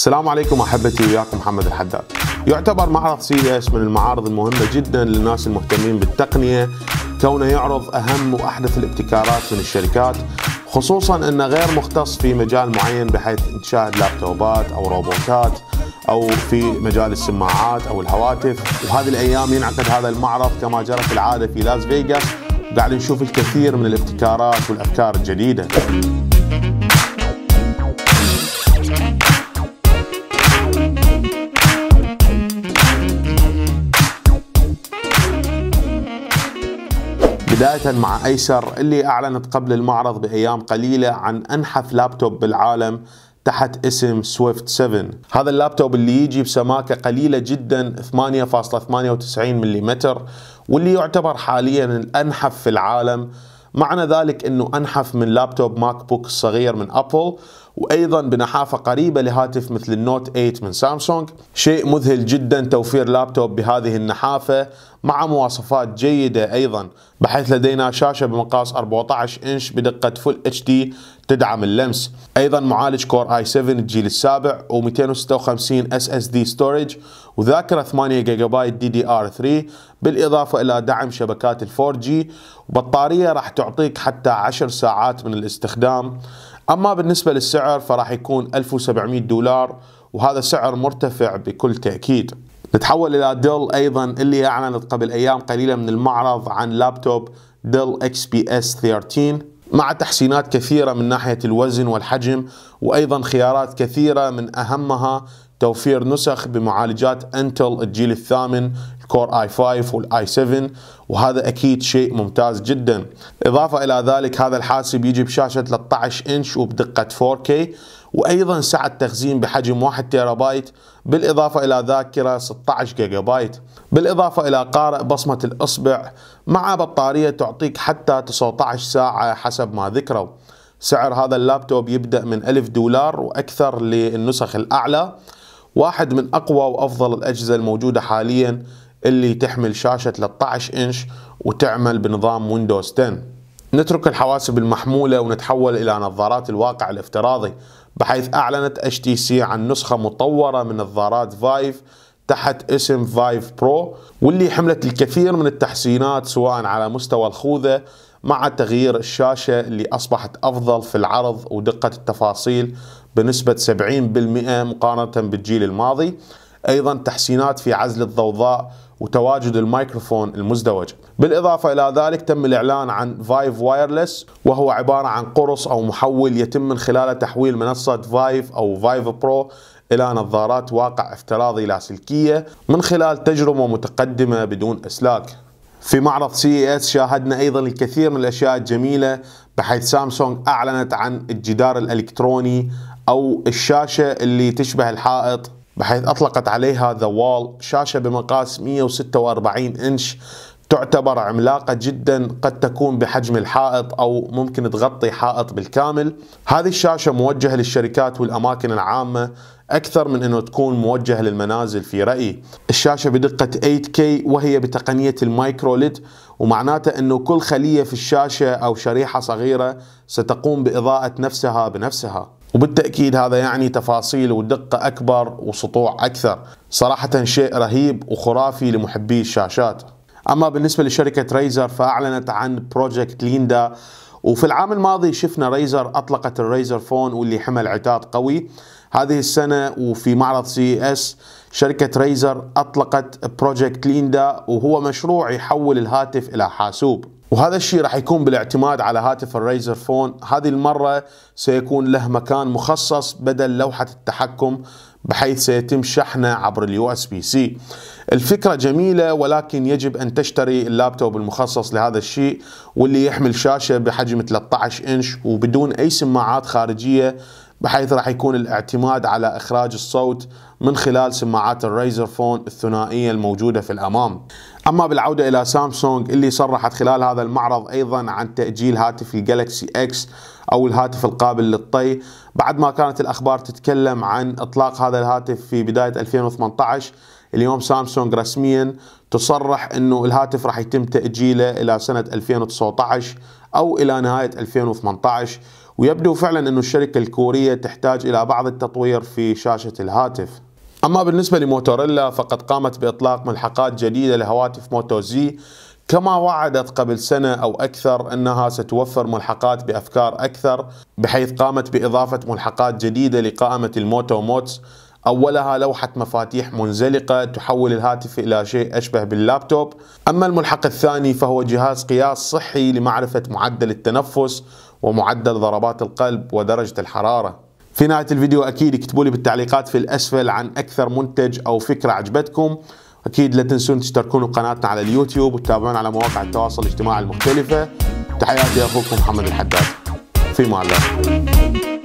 السلام عليكم احبتي وياكم محمد الحداد. يعتبر معرض سي اس من المعارض المهمه جدا للناس المهتمين بالتقنيه كونه يعرض اهم واحدث الابتكارات من الشركات خصوصا انه غير مختص في مجال معين بحيث تشاهد لابتوبات او روبوتات او في مجال السماعات او الهواتف وهذه الايام ينعقد هذا المعرض كما جرت العاده في لاس فيغاس قاعد نشوف الكثير من الابتكارات والافكار الجديده. بداية مع أيسر اللي أعلنت قبل المعرض بأيام قليلة عن أنحف لابتوب بالعالم تحت اسم سويفت 7 هذا اللابتوب اللي يجي بسماكة قليلة جدا 8.98 ملم واللي يعتبر حاليا الأنحف في العالم معنى ذلك أنه أنحف من لابتوب ماك بوك الصغير من أبل وايضا بنحافه قريبه لهاتف مثل النوت 8 من سامسونج شيء مذهل جدا توفير لابتوب بهذه النحافه مع مواصفات جيده ايضا بحيث لدينا شاشه بمقاس 14 انش بدقه فل اتش دي تدعم اللمس ايضا معالج كور اي 7 الجيل السابع و256 اس اس دي ستورج وذاكره 8 جيجا بايت دي دي ار 3 بالاضافه الى دعم شبكات ال 4 جي وبطاريه راح تعطيك حتى 10 ساعات من الاستخدام أما بالنسبة للسعر فراح يكون 1700 دولار وهذا سعر مرتفع بكل تأكيد نتحول إلى ديل أيضا اللي أعلنت قبل أيام قليلة من المعرض عن لابتوب ديل اكس بي اس 13 مع تحسينات كثيرة من ناحية الوزن والحجم وأيضا خيارات كثيرة من أهمها توفير نسخ بمعالجات انتل الجيل الثامن الكور اي 5 والاي 7 وهذا اكيد شيء ممتاز جدا اضافه الى ذلك هذا الحاسب يجي بشاشه 13 انش وبدقه 4K وايضا سعه تخزين بحجم 1 تيرا بايت بالاضافه الى ذاكره 16 جيجا بايت بالاضافه الى قارئ بصمه الاصبع مع بطاريه تعطيك حتى 19 ساعه حسب ما ذكروا سعر هذا اللابتوب يبدأ من 1000 دولار وأكثر للنسخ الأعلى واحد من اقوى وافضل الاجهزه الموجوده حاليا اللي تحمل شاشه 13 انش وتعمل بنظام ويندوز 10 نترك الحواسب المحمولة ونتحول إلى نظارات الواقع الافتراضي بحيث أعلنت اتش تي سي عن نسخة مطورة من نظارات فايف تحت اسم فايف برو واللي حملت الكثير من التحسينات سواء على مستوى الخوذة مع تغيير الشاشة اللي أصبحت أفضل في العرض ودقة التفاصيل بنسبة 70% مقارنة بالجيل الماضي أيضا تحسينات في عزل الضوضاء وتواجد الميكروفون المزدوج بالإضافة إلى ذلك تم الإعلان عن فايف وايرلس وهو عبارة عن قرص أو محول يتم من خلاله تحويل منصة فايف أو فايف برو إلى نظارات واقع افتراضي لاسلكية من خلال تجربة متقدمة بدون إسلاك في معرض سي اس e شاهدنا ايضا الكثير من الاشياء الجميله بحيث سامسونج اعلنت عن الجدار الالكتروني او الشاشه اللي تشبه الحائط بحيث اطلقت عليها ذا وول شاشه بمقاس 146 انش تعتبر عملاقة جدا قد تكون بحجم الحائط أو ممكن تغطي حائط بالكامل هذه الشاشة موجهة للشركات والأماكن العامة أكثر من أنه تكون موجهة للمنازل في رأيي الشاشة بدقة 8K وهي بتقنية المايكروليد ومعناته أنه كل خلية في الشاشة أو شريحة صغيرة ستقوم بإضاءة نفسها بنفسها وبالتأكيد هذا يعني تفاصيل ودقة أكبر وسطوع أكثر صراحة شيء رهيب وخرافي لمحبي الشاشات أما بالنسبة لشركة ريزر فأعلنت عن بروجكت ليندا وفي العام الماضي شفنا ريزر أطلقت الريزر فون واللي حمل عتاد قوي هذه السنة وفي معرض سي اس شركة ريزر أطلقت بروجكت ليندا وهو مشروع يحول الهاتف إلى حاسوب وهذا الشيء راح يكون بالاعتماد على هاتف الريزر فون هذه المرة سيكون له مكان مخصص بدل لوحة التحكم بحيث سيتم شحنه عبر اليو اس بي سي الفكرة جميلة ولكن يجب أن تشتري اللابتوب المخصص لهذا الشيء واللي يحمل شاشة بحجم 13 إنش وبدون أي سماعات خارجية بحيث راح يكون الاعتماد على اخراج الصوت من خلال سماعات الريزر فون الثنائيه الموجوده في الامام. اما بالعوده الى سامسونج اللي صرحت خلال هذا المعرض ايضا عن تاجيل هاتف الجالكسي اكس او الهاتف القابل للطي بعد ما كانت الاخبار تتكلم عن اطلاق هذا الهاتف في بدايه 2018 اليوم سامسونج رسميا تصرح انه الهاتف راح يتم تاجيله الى سنه 2019 او الى نهايه 2018 ويبدو فعلا أن الشركة الكورية تحتاج إلى بعض التطوير في شاشة الهاتف أما بالنسبة لموتوريلا فقد قامت بإطلاق ملحقات جديدة لهواتف موتو زي كما وعدت قبل سنة أو أكثر أنها ستوفر ملحقات بأفكار أكثر بحيث قامت بإضافة ملحقات جديدة لقائمة الموتو موتس أولها لوحة مفاتيح منزلقة تحول الهاتف إلى شيء أشبه باللابتوب أما الملحق الثاني فهو جهاز قياس صحي لمعرفة معدل التنفس ومعدل ضربات القلب ودرجة الحرارة في نهاية الفيديو أكيد اكتبوا لي بالتعليقات في الأسفل عن أكثر منتج أو فكرة عجبتكم أكيد لا تنسون تشتركون بقناتنا على اليوتيوب وتتابعونا على مواقع التواصل الاجتماعي المختلفة تحياتي أخوكم محمد الحداد في الله